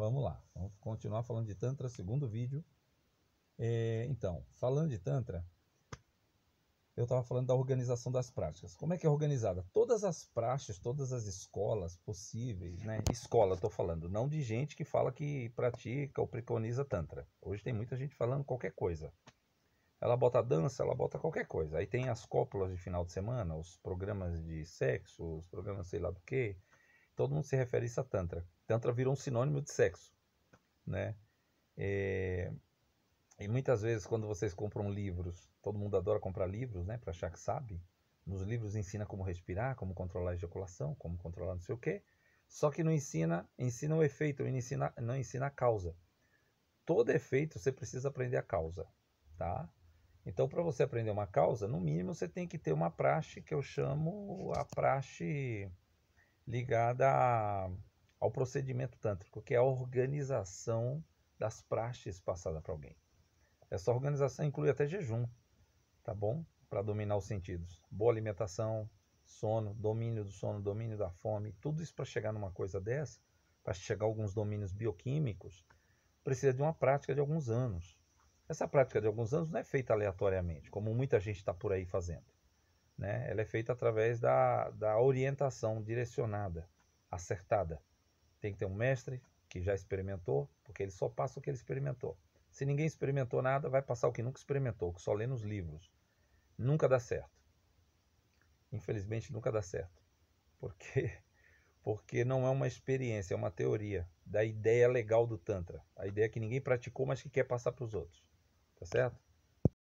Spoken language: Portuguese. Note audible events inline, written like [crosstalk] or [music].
vamos lá, vamos continuar falando de Tantra, segundo vídeo. É, então, falando de Tantra, eu estava falando da organização das práticas. Como é que é organizada? Todas as práticas, todas as escolas possíveis, né? Escola, estou falando, não de gente que fala que pratica ou preconiza Tantra. Hoje tem muita gente falando qualquer coisa. Ela bota dança, ela bota qualquer coisa. Aí tem as cópulas de final de semana, os programas de sexo, os programas sei lá do que, todo mundo se refere isso a Tantra. Tantra virou um sinônimo de sexo, né? É... E muitas vezes quando vocês compram livros, todo mundo adora comprar livros, né? Para achar que sabe. Nos livros ensina como respirar, como controlar a ejaculação, como controlar não sei o quê. Só que não ensina, ensina o efeito, não ensina, não ensina a causa. Todo efeito você precisa aprender a causa, tá? Então, para você aprender uma causa, no mínimo você tem que ter uma praxe que eu chamo a praxe ligada a, ao procedimento tântrico, que é a organização das práticas passada para alguém. Essa organização inclui até jejum, tá bom? Para dominar os sentidos. Boa alimentação, sono, domínio do sono, domínio da fome, tudo isso para chegar numa coisa dessa, para chegar a alguns domínios bioquímicos, precisa de uma prática de alguns anos. Essa prática de alguns anos não é feita aleatoriamente, como muita gente está por aí fazendo né? Ela é feita através da, da orientação direcionada, acertada. Tem que ter um mestre que já experimentou, porque ele só passa o que ele experimentou. Se ninguém experimentou nada, vai passar o que nunca experimentou, que só lê nos livros. Nunca dá certo. Infelizmente, nunca dá certo. Porque [laughs] porque não é uma experiência, é uma teoria da ideia legal do Tantra, a ideia que ninguém praticou, mas que quer passar para os outros. Tá certo?